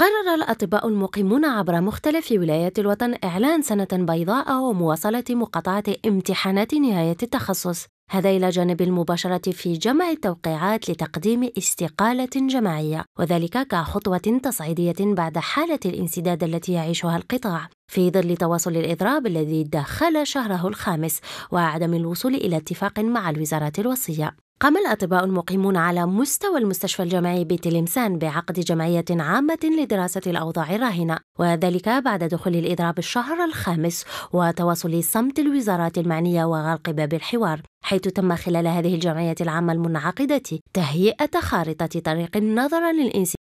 قرر الأطباء المقيمون عبر مختلف ولايات الوطن إعلان سنة بيضاء ومواصلة مقاطعة امتحانات نهاية التخصص هذا إلى جانب المباشرة في جمع التوقيعات لتقديم استقالة جماعية وذلك كخطوة تصعيدية بعد حالة الانسداد التي يعيشها القطاع في ظل تواصل الإضراب الذي دخل شهره الخامس وعدم الوصول إلى اتفاق مع الوزارات الوصية قام الأطباء المقيمون على مستوى المستشفى الجامعي بتلمسان بعقد جمعية عامة لدراسة الأوضاع الراهنة وذلك بعد دخول الإضراب الشهر الخامس وتواصل صمت الوزارات المعنية وغلق باب الحوار حيث تم خلال هذه الجمعية العامة المنعقدة تهيئة خارطة طريق نظرا للإنسان